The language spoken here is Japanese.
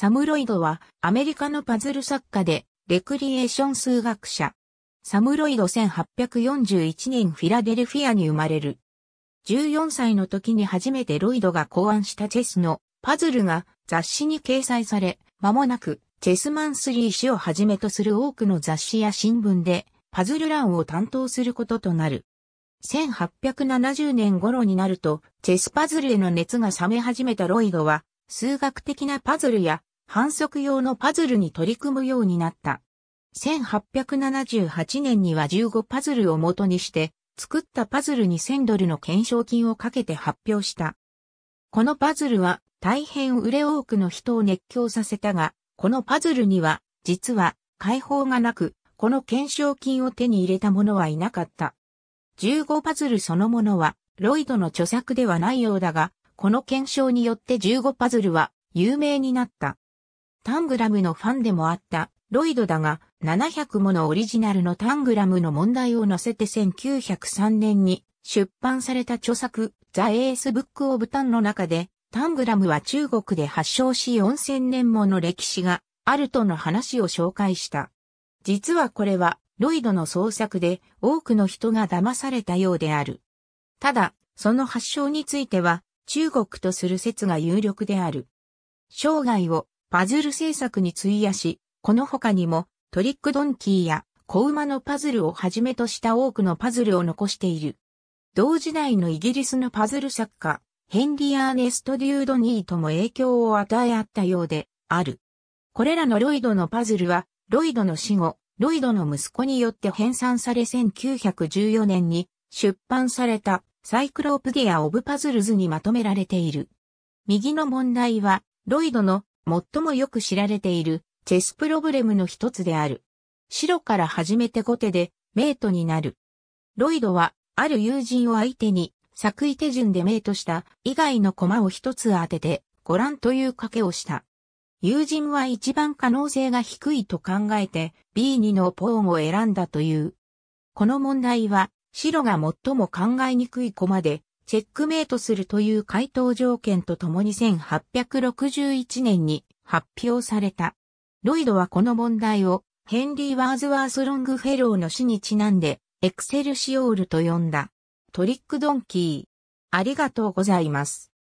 サムロイドはアメリカのパズル作家でレクリエーション数学者。サムロイド1841年フィラデルフィアに生まれる。14歳の時に初めてロイドが考案したチェスのパズルが雑誌に掲載され、間もなくチェスマンスリー氏をはじめとする多くの雑誌や新聞でパズル欄を担当することとなる。1870年頃になると、チェスパズルへの熱が冷め始めたロイドは、数学的なパズルや反則用のパズルに取り組むようになった。1878年には15パズルを元にして、作ったパズルに1000ドルの懸賞金をかけて発表した。このパズルは大変売れ多くの人を熱狂させたが、このパズルには、実は、解放がなく、この懸賞金を手に入れた者はいなかった。15パズルそのものは、ロイドの著作ではないようだが、この検証によって15パズルは有名になった。タングラムのファンでもあったロイドだが、700ものオリジナルのタングラムの問題を載せて1903年に出版された著作、ザ・エース・ブック・オブ・タンの中で、タングラムは中国で発祥し4000年もの歴史があるとの話を紹介した。実はこれは、ロイドの創作で多くの人が騙されたようである。ただ、その発祥については、中国とする説が有力である。生涯をパズル制作に費やし、この他にもトリックドンキーや小馬のパズルをはじめとした多くのパズルを残している。同時代のイギリスのパズル作家、ヘンリー・アーネスト・デュード・ニーとも影響を与えあったようで、ある。これらのロイドのパズルは、ロイドの死後、ロイドの息子によって編纂され1914年に出版されたサイクロープディア・オブ・パズルズにまとめられている。右の問題は、ロイドの最もよく知られているチェスプロブレムの一つである。白から始めて後手でメイトになる。ロイドはある友人を相手に作為手順でメイトした以外の駒を一つ当ててご覧という賭けをした。友人は一番可能性が低いと考えて B2 のポーンを選んだという。この問題は白が最も考えにくい駒でチェックメイトするという回答条件とともに1861年に発表された。ロイドはこの問題をヘンリー・ワーズワース・ロングフェローの死にちなんでエクセルシオールと呼んだ。トリックドンキー。ありがとうございます。